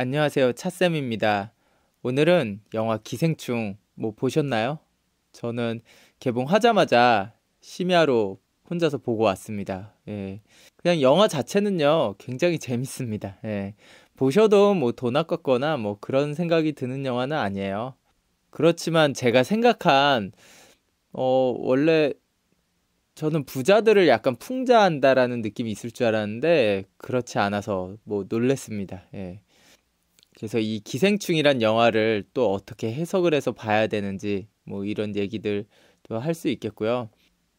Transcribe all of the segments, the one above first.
안녕하세요. 차쌤입니다. 오늘은 영화 기생충 뭐 보셨나요? 저는 개봉하자마자 심야로 혼자서 보고 왔습니다. 예. 그냥 영화 자체는요, 굉장히 재밌습니다. 예. 보셔도 뭐 돈 아깝거나 뭐 그런 생각이 드는 영화는 아니에요. 그렇지만 제가 생각한, 어, 원래 저는 부자들을 약간 풍자한다라는 느낌이 있을 줄 알았는데, 그렇지 않아서 뭐 놀랬습니다. 예. 그래서 이 기생충이란 영화를 또 어떻게 해석을 해서 봐야 되는지 뭐 이런 얘기들도 할 수 있겠고요.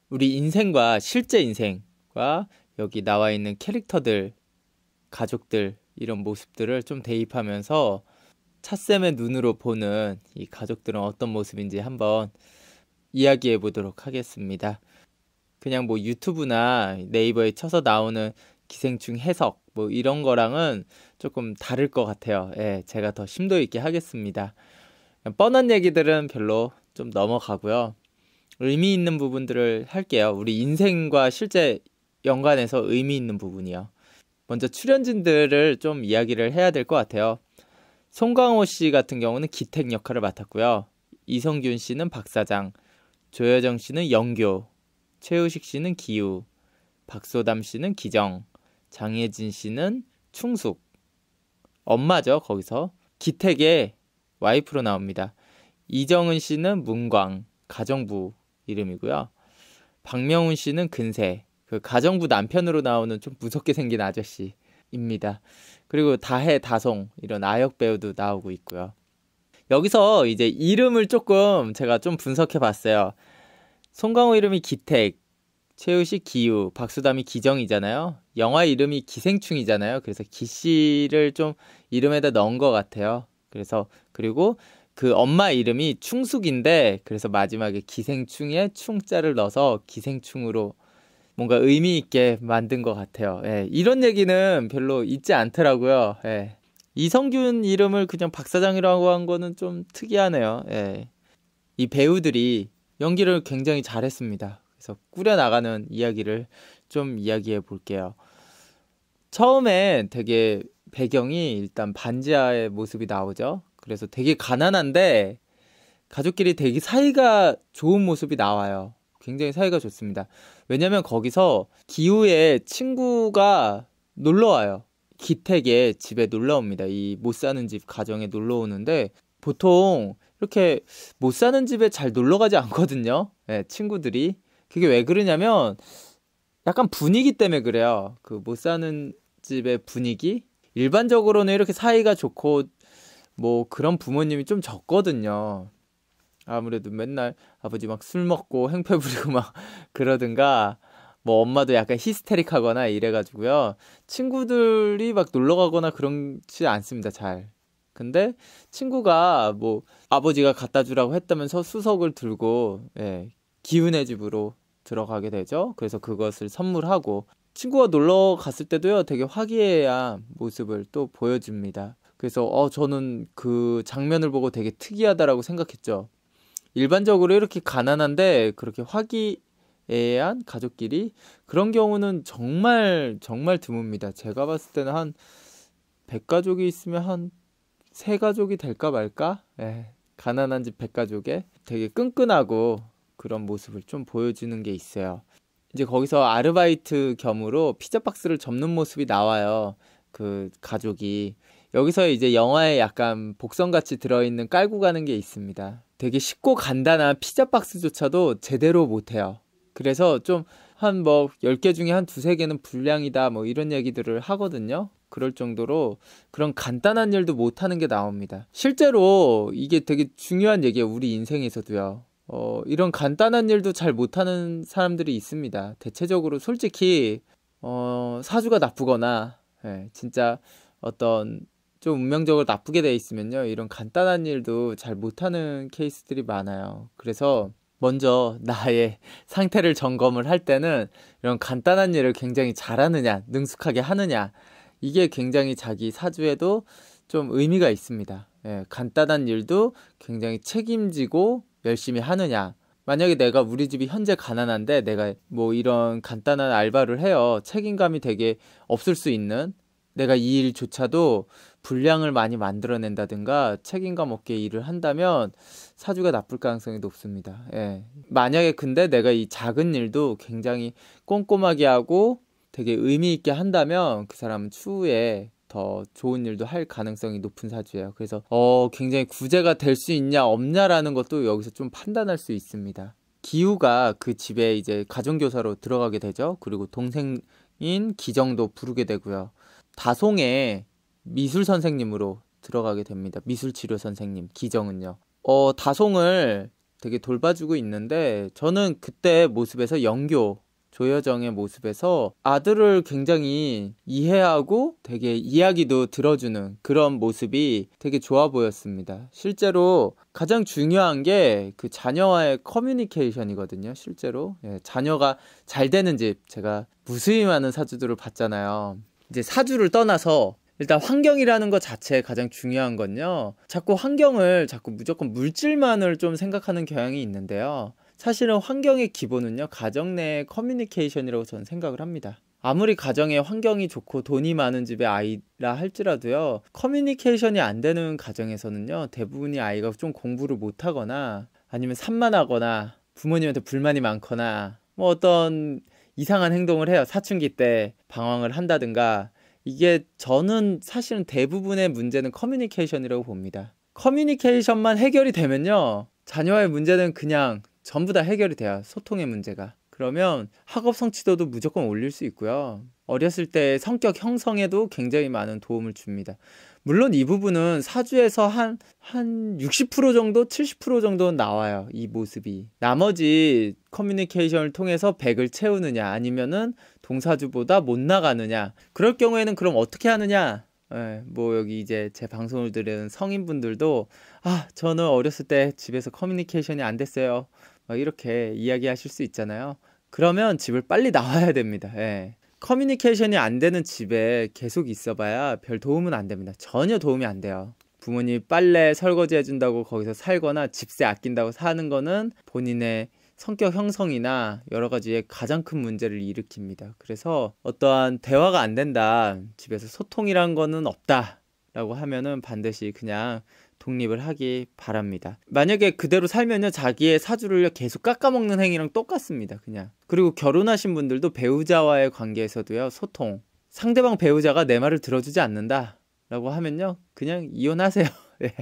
우리 인생과 실제 인생과 여기 나와 있는 캐릭터들, 가족들 이런 모습들을 좀 대입하면서 차쌤의 눈으로 보는 이 가족들은 어떤 모습인지 한번 이야기해 보도록 하겠습니다. 그냥 뭐 유튜브나 네이버에 쳐서 나오는 기생충 해석 뭐 이런 거랑은 조금 다를 것 같아요. 예, 제가 더 심도 있게 하겠습니다. 뻔한 얘기들은 별로 좀 넘어가고요. 의미 있는 부분들을 할게요. 우리 인생과 실제 연관해서 의미 있는 부분이요. 먼저 출연진들을 좀 이야기를 해야 될 것 같아요. 송강호 씨 같은 경우는 기택 역할을 맡았고요. 이성균 씨는 박사장, 조여정 씨는 영교, 최우식 씨는 기우, 박소담 씨는 기정, 장혜진 씨는 충숙 엄마죠 거기서 기택의 와이프로 나옵니다. 이정은 씨는 문광 가정부 이름이고요. 박명훈 씨는 근세 그 가정부 남편으로 나오는 좀 무섭게 생긴 아저씨입니다. 그리고 다해 다송 이런 아역 배우도 나오고 있고요. 여기서 이제 이름을 조금 제가 좀 분석해 봤어요. 송강호 이름이 기택, 최우식 기우, 박수담이 기정이잖아요. 영화 이름이 기생충이잖아요. 그래서 기씨를 좀 이름에다 넣은 것 같아요. 그래서 그리고 그 엄마 이름이 충숙인데 그래서 마지막에 기생충에 충자를 넣어서 기생충으로 뭔가 의미 있게 만든 것 같아요. 예, 이런 얘기는 별로 있지 않더라고요. 예. 이성균 이름을 그냥 박사장이라고 한 거는 좀 특이하네요. 예. 이 배우들이 연기를 굉장히 잘했습니다. 그래서 꾸려나가는 이야기를 좀 이야기해 볼게요. 처음에 되게 배경이 일단 반지하의 모습이 나오죠. 그래서 되게 가난한데 가족끼리 되게 사이가 좋은 모습이 나와요. 굉장히 사이가 좋습니다. 왜냐면 거기서 기우의 친구가 놀러 와요. 기택의 집에 놀러 옵니다. 이 못 사는 집 가정에 놀러 오는데 보통 이렇게 못 사는 집에 잘 놀러 가지 않거든요. 네, 친구들이. 그게 왜 그러냐면 약간 분위기 때문에 그래요. 그 못 사는 집의 분위기? 일반적으로는 이렇게 사이가 좋고 뭐 그런 부모님이 좀 적거든요. 아무래도 맨날 아버지 막 술 먹고 행패 부리고 막 그러든가 뭐 엄마도 약간 히스테릭하거나 이래가지고요. 친구들이 막 놀러 가거나 그런지 않습니다. 잘. 근데 친구가 뭐 아버지가 갖다 주라고 했다면서 수석을 들고 예, 기운의 집으로 들어가게 되죠. 그래서 그것을 선물하고 친구가 놀러 갔을 때도요 되게 화기애애한 모습을 또 보여줍니다. 그래서 어 저는 그 장면을 보고 되게 특이하다라고 생각했죠. 일반적으로 이렇게 가난한데 그렇게 화기애애한 가족끼리 그런 경우는 정말 정말 드뭅니다. 제가 봤을 때는 한 100가족이 있으면 한 3가족이 될까 말까? 예. 가난한 집 100가족에 되게 끈끈하고 그런 모습을 좀 보여주는 게 있어요. 이제 거기서 아르바이트 겸으로 피자 박스를 접는 모습이 나와요. 그 가족이 여기서 이제 영화에 약간 복선같이 들어있는 깔고 가는 게 있습니다. 되게 쉽고 간단한 피자 박스조차도 제대로 못해요. 그래서 좀 한 뭐 10개 중에 한 두 세 개는 불량이다 뭐 이런 얘기들을 하거든요. 그럴 정도로 그런 간단한 일도 못하는 게 나옵니다. 실제로 이게 되게 중요한 얘기예요. 우리 인생에서도요. 어, 이런 간단한 일도 잘 못하는 사람들이 있습니다. 대체적으로 솔직히 어, 사주가 나쁘거나 예, 진짜 어떤 좀 운명적으로 나쁘게 돼 있으면요 이런 간단한 일도 잘 못하는 케이스들이 많아요. 그래서 먼저 나의 상태를 점검을 할 때는 이런 간단한 일을 굉장히 잘하느냐, 능숙하게 하느냐 이게 굉장히 자기 사주에도 좀 의미가 있습니다. 예, 간단한 일도 굉장히 책임지고 열심히 하느냐. 만약에 내가 우리 집이 현재 가난한데 내가 뭐 이런 간단한 알바를 해요. 책임감이 되게 없을 수 있는 내가 이 일조차도 분량을 많이 만들어낸다든가 책임감 없게 일을 한다면 사주가 나쁠 가능성이 높습니다. 예. 만약에 근데 내가 이 작은 일도 굉장히 꼼꼼하게 하고 되게 의미 있게 한다면 그 사람은 추후에 더 좋은 일도 할 가능성이 높은 사주예요. 그래서 어 굉장히 구제가 될 수 있냐 없냐라는 것도 여기서 좀 판단할 수 있습니다. 기우가 그 집에 이제 가정교사로 들어가게 되죠. 그리고 동생인 기정도 부르게 되고요. 다송의 미술 선생님으로 들어가게 됩니다. 미술 치료 선생님 기정은요. 어 다송을 되게 돌봐주고 있는데 저는 그때 모습에서 영교 조여정의 모습에서 아들을 굉장히 이해하고 되게 이야기도 들어주는 그런 모습이 되게 좋아 보였습니다. 실제로 가장 중요한 게 그 자녀와의 커뮤니케이션이거든요. 실제로 예, 자녀가 잘 되는 집 제가 무수히 많은 사주들을 봤잖아요. 이제 사주를 떠나서 일단 환경이라는 것 자체에 가장 중요한 건요. 자꾸 환경을 자꾸 무조건 물질만을 좀 생각하는 경향이 있는데요. 사실은 환경의 기본은요, 가정 내의 커뮤니케이션이라고 저는 생각을 합니다. 아무리 가정에 환경이 좋고 돈이 많은 집의 아이라 할지라도요, 커뮤니케이션이 안 되는 가정에서는요, 대부분이 아이가 좀 공부를 못하거나 아니면 산만하거나 부모님한테 불만이 많거나 뭐 어떤 이상한 행동을 해요. 사춘기 때 방황을 한다든가 이게 저는 사실은 대부분의 문제는 커뮤니케이션이라고 봅니다. 커뮤니케이션만 해결이 되면요. 자녀의 문제는 그냥 전부 다 해결이 돼요. 소통의 문제가. 그러면 학업 성취도도 무조건 올릴 수 있고요. 어렸을 때 성격 형성에도 굉장히 많은 도움을 줍니다. 물론 이 부분은 사주에서 한, 한 60% 정도, 70% 정도는 나와요. 이 모습이. 나머지 커뮤니케이션을 통해서 100을 채우느냐, 아니면은 동사주보다 못 나가느냐. 그럴 경우에는 그럼 어떻게 하느냐? 예, 뭐 여기 이제 제 방송을 들은 성인분들도 아 저는 어렸을 때 집에서 커뮤니케이션이 안 됐어요 막 이렇게 이야기하실 수 있잖아요 그러면 집을 빨리 나와야 됩니다 예. 커뮤니케이션이 안 되는 집에 계속 있어봐야 별 도움은 안 됩니다 전혀 도움이 안 돼요 부모님 빨래 설거지 해준다고 거기서 살거나 집세 아낀다고 사는 거는 본인의 성격 형성이나 여러 가지의 가장 큰 문제를 일으킵니다. 그래서 어떠한 대화가 안 된다, 집에서 소통이란 거는 없다, 라고 하면은 반드시 그냥 독립을 하기 바랍니다. 만약에 그대로 살면요, 자기의 사주를 계속 깎아먹는 행위랑 똑같습니다, 그냥. 그리고 결혼하신 분들도 배우자와의 관계에서도요, 소통. 상대방 배우자가 내 말을 들어주지 않는다, 라고 하면요, 그냥 이혼하세요. 네.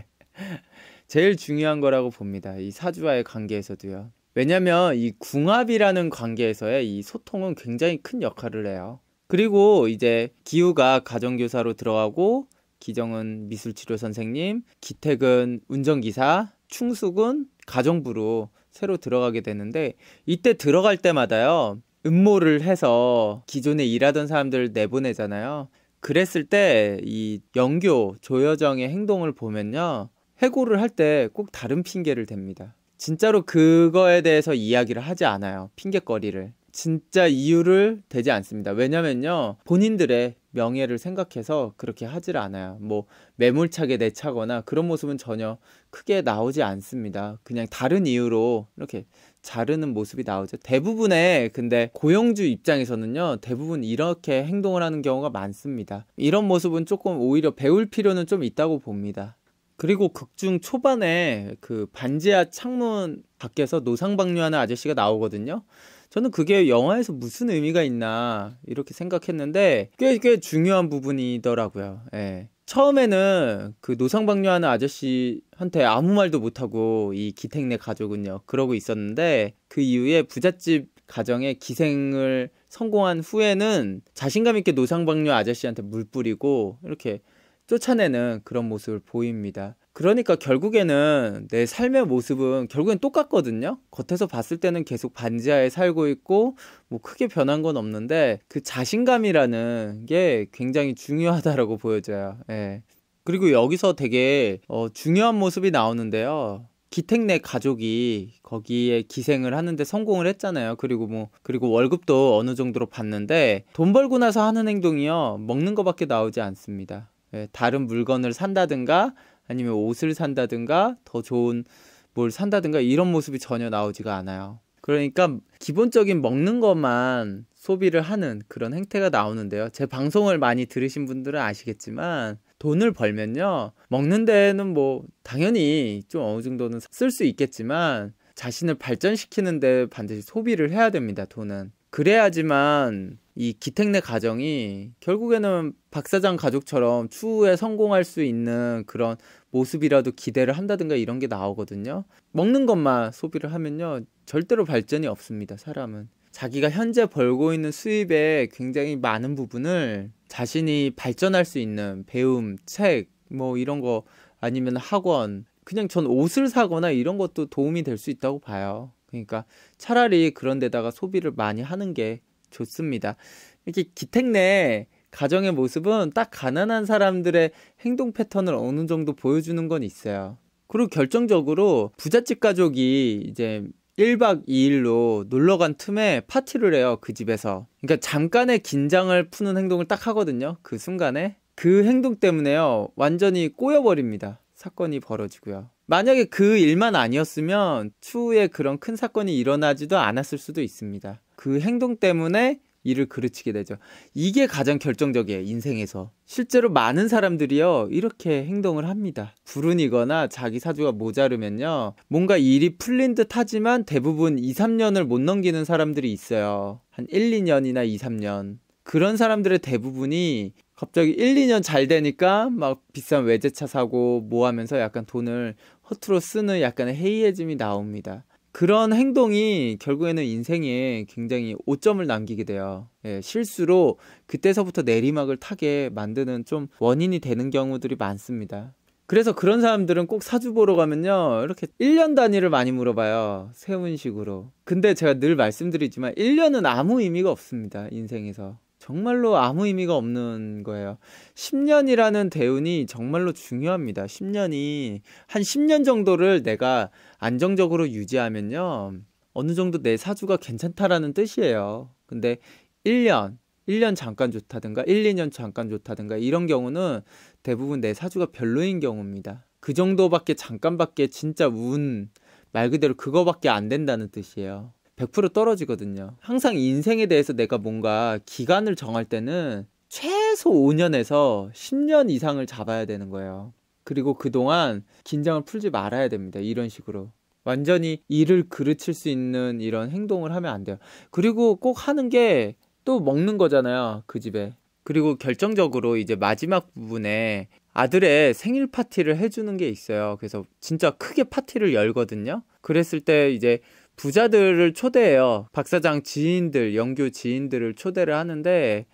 제일 중요한 거라고 봅니다. 이 사주와의 관계에서도요. 왜냐면 이 궁합이라는 관계에서의 이 소통은 굉장히 큰 역할을 해요. 그리고 이제 기우가 가정교사로 들어가고 기정은 미술치료 선생님, 기택은 운전기사, 충숙은 가정부로 새로 들어가게 되는데 이때 들어갈 때마다요 음모를 해서 기존에 일하던 사람들 내보내잖아요. 그랬을 때 이 영교 조여정의 행동을 보면요 해고를 할 때 꼭 다른 핑계를 댑니다. 진짜로 그거에 대해서 이야기를 하지 않아요. 핑계거리를. 진짜 이유를 대지 않습니다. 왜냐면요. 본인들의 명예를 생각해서 그렇게 하질 않아요. 뭐 매몰차게 내차거나 그런 모습은 전혀 크게 나오지 않습니다. 그냥 다른 이유로 이렇게 자르는 모습이 나오죠. 대부분의 근데 고용주 입장에서는요. 대부분 이렇게 행동을 하는 경우가 많습니다. 이런 모습은 조금 오히려 배울 필요는 좀 있다고 봅니다. 그리고 극중 초반에 그 반지하 창문 밖에서 노상방뇨하는 아저씨가 나오거든요. 저는 그게 영화에서 무슨 의미가 있나 이렇게 생각했는데 꽤 꽤 중요한 부분이더라고요. 예. 처음에는 그 노상방뇨하는 아저씨한테 아무 말도 못하고 이 기택네 가족은요 그러고 있었는데 그 이후에 부잣집 가정에 기생을 성공한 후에는 자신감 있게 노상방뇨 아저씨한테 물 뿌리고 이렇게 쫓아내는 그런 모습을 보입니다. 그러니까 결국에는 내 삶의 모습은 결국엔 똑같거든요. 겉에서 봤을 때는 계속 반지하에 살고 있고 뭐 크게 변한 건 없는데 그 자신감이라는 게 굉장히 중요하다라고 보여져요. 예. 그리고 여기서 되게 어, 중요한 모습이 나오는데요. 기택 내 가족이 거기에 기생을 하는데 성공을 했잖아요. 그리고 뭐 그리고 월급도 어느 정도로 받는데 돈 벌고 나서 하는 행동이요. 먹는 거밖에 나오지 않습니다. 예, 다른 물건을 산다든가 아니면 옷을 산다든가 더 좋은 뭘 산다든가 이런 모습이 전혀 나오지가 않아요. 그러니까 기본적인 먹는 것만 소비를 하는 그런 행태가 나오는데요. 제 방송을 많이 들으신 분들은 아시겠지만 돈을 벌면요. 먹는 데는 뭐 당연히 좀 어느 정도는 쓸 수 있겠지만 자신을 발전시키는데 반드시 소비를 해야 됩니다. 돈은. 그래야지만 이기택내 가정이 결국에는 박 사장 가족처럼 추후에 성공할 수 있는 그런 모습이라도 기대를 한다든가 이런 게 나오거든요. 먹는 것만 소비를 하면요. 절대로 발전이 없습니다. 사람은. 자기가 현재 벌고 있는 수입에 굉장히 많은 부분을 자신이 발전할 수 있는 배움, 책, 뭐 이런 거 아니면 학원, 그냥 전 옷을 사거나 이런 것도 도움이 될 수 있다고 봐요. 그러니까 차라리 그런 데다가 소비를 많이 하는 게 좋습니다. 이렇게 기택 내 가정의 모습은 딱 가난한 사람들의 행동 패턴을 어느 정도 보여주는 건 있어요. 그리고 결정적으로 부잣집 가족이 이제 1박 2일로 놀러 간 틈에 파티를 해요, 그 집에서. 그러니까 잠깐의 긴장을 푸는 행동을 딱 하거든요, 그 순간에. 그 행동 때문에요, 완전히 꼬여버립니다. 사건이 벌어지고요. 만약에 그 일만 아니었으면 추후에 그런 큰 사건이 일어나지도 않았을 수도 있습니다. 그 행동 때문에 일을 그르치게 되죠. 이게 가장 결정적이에요, 인생에서. 실제로 많은 사람들이요, 이렇게 행동을 합니다. 불운이거나 자기 사주가 모자르면요, 뭔가 일이 풀린 듯 하지만 대부분 2, 3년을 못 넘기는 사람들이 있어요. 한 1, 2년이나 2, 3년. 그런 사람들의 대부분이 갑자기 1, 2년 잘 되니까 막 비싼 외제차 사고 뭐 하면서 약간 돈을 허투루 쓰는 약간의 해이해짐이 나옵니다. 그런 행동이 결국에는 인생에 굉장히 오점을 남기게 돼요. 예, 실수로 그때서부터 내리막을 타게 만드는 좀 원인이 되는 경우들이 많습니다. 그래서 그런 사람들은 꼭 사주 보러 가면요. 이렇게 1년 단위를 많이 물어봐요. 세운 식으로. 근데 제가 늘 말씀드리지만 1년은 아무 의미가 없습니다. 인생에서. 정말로 아무 의미가 없는 거예요. 10년이라는 대운이 정말로 중요합니다. 10년이 한 10년 정도를 내가 안정적으로 유지하면요. 어느 정도 내 사주가 괜찮다라는 뜻이에요. 근데 1년, 1년 잠깐 좋다든가 1, 2년 잠깐 좋다든가 이런 경우는 대부분 내 사주가 별로인 경우입니다. 그 정도밖에 잠깐밖에 진짜 운 말 그대로 그거밖에 안 된다는 뜻이에요. 100% 떨어지거든요. 항상 인생에 대해서 내가 뭔가 기간을 정할 때는 최소 5년에서 10년 이상을 잡아야 되는 거예요. 그리고 그동안 긴장을 풀지 말아야 됩니다. 이런 식으로. 완전히 일을 그르칠 수 있는 이런 행동을 하면 안 돼요. 그리고 꼭 하는 게 또 먹는 거잖아요. 그 집에. 그리고 결정적으로 이제 마지막 부분에 아들의 생일 파티를 해주는 게 있어요. 그래서 진짜 크게 파티를 열거든요. 그랬을 때 이제 부자들을 초대해요. 박사장 지인들, 영교 지인들을 초대를 하는데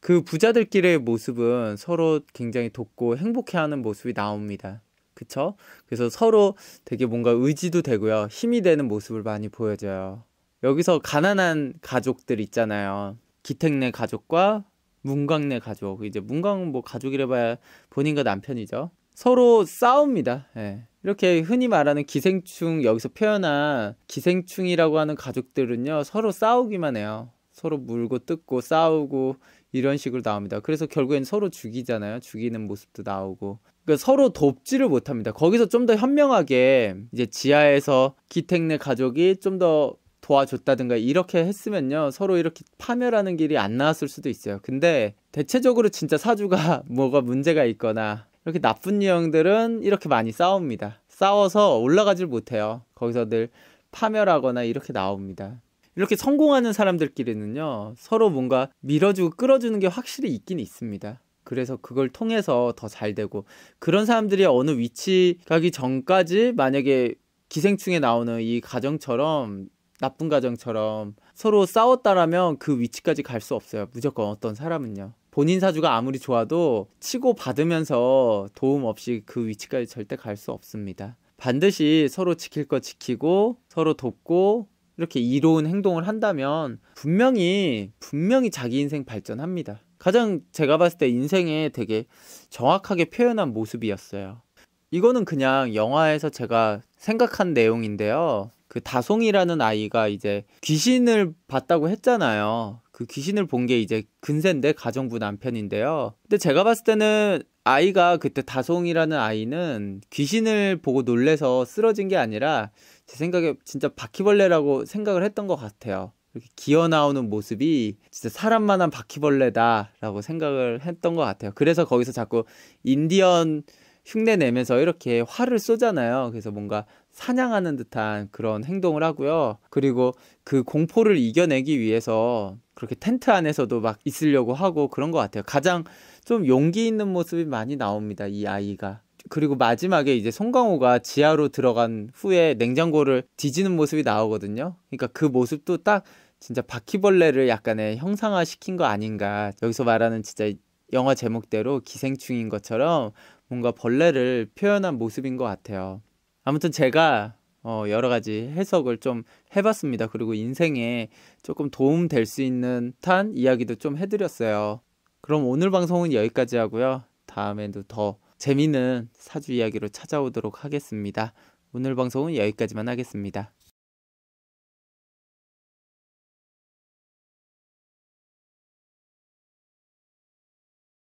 그 부자들끼리의 모습은 서로 굉장히 돕고 행복해하는 모습이 나옵니다. 그쵸? 그래서 서로 되게 뭔가 의지도 되고요. 힘이 되는 모습을 많이 보여줘요. 여기서 가난한 가족들 있잖아요. 기택네 가족과 문광네 가족. 이제 문광은 뭐 가족이라 봐야 본인과 남편이죠. 서로 싸웁니다. 예. 이렇게 흔히 말하는 기생충 여기서 표현한 기생충이라고 하는 가족들은요 서로 싸우기만 해요. 서로 물고 뜯고 싸우고 이런 식으로 나옵니다. 그래서 결국엔 서로 죽이잖아요. 죽이는 모습도 나오고. 그러니까 서로 돕지를 못합니다. 거기서 좀 더 현명하게 이제 지하에서 기택네 가족이 좀 더 도와줬다든가 이렇게 했으면요. 서로 이렇게 파멸하는 길이 안 나왔을 수도 있어요. 근데 대체적으로 진짜 사주가 뭐가 문제가 있거나 이렇게 나쁜 유형들은 이렇게 많이 싸웁니다. 싸워서 올라가질 못해요. 거기서 늘 파멸하거나 이렇게 나옵니다. 이렇게 성공하는 사람들끼리는요, 서로 뭔가 밀어주고 끌어주는 게 확실히 있긴 있습니다. 그래서 그걸 통해서 더 잘 되고, 그런 사람들이 어느 위치 가기 전까지 만약에 기생충에 나오는 이 가정처럼, 나쁜 가정처럼 서로 싸웠다라면 그 위치까지 갈 수 없어요. 무조건 어떤 사람은요. 본인 사주가 아무리 좋아도 치고 받으면서 도움 없이 그 위치까지 절대 갈 수 없습니다. 반드시 서로 지킬 거 지키고 서로 돕고 이렇게 이로운 행동을 한다면 분명히 분명히 자기 인생 발전합니다. 가장 제가 봤을 때 인생에 되게 정확하게 표현한 모습이었어요. 이거는 그냥 영화에서 제가 생각한 내용인데요. 그 다송이라는 아이가 이제 귀신을 봤다고 했잖아요. 그 귀신을 본 게 이제 근세인데 가정부 남편인데요. 근데 제가 봤을 때는 아이가 그때 다송이라는 아이는 귀신을 보고 놀래서 쓰러진 게 아니라 제 생각에 진짜 바퀴벌레라고 생각을 했던 것 같아요. 이렇게 기어 나오는 모습이 진짜 사람만한 바퀴벌레다라고 생각을 했던 것 같아요. 그래서 거기서 자꾸 인디언 흉내 내면서 이렇게 활을 쏘잖아요. 그래서 뭔가 사냥하는 듯한 그런 행동을 하고요. 그리고 그 공포를 이겨내기 위해서 그렇게 텐트 안에서도 막 있으려고 하고 그런 것 같아요. 가장 좀 용기 있는 모습이 많이 나옵니다. 이 아이가. 그리고 마지막에 이제 송강호가 지하로 들어간 후에 냉장고를 뒤지는 모습이 나오거든요. 그러니까 그 모습도 딱 진짜 바퀴벌레를 약간의 형상화 시킨 거 아닌가. 여기서 말하는 진짜 영화 제목대로 기생충인 것처럼 뭔가 벌레를 표현한 모습인 것 같아요. 아무튼 제가 어, 여러 가지 해석을 좀 해봤습니다. 그리고 인생에 조금 도움 될 수 있는 탄 이야기도 좀 해드렸어요. 그럼 오늘 방송은 여기까지 하고요. 다음에도 더 재미있는 사주 이야기로 찾아오도록 하겠습니다. 오늘 방송은 여기까지만 하겠습니다.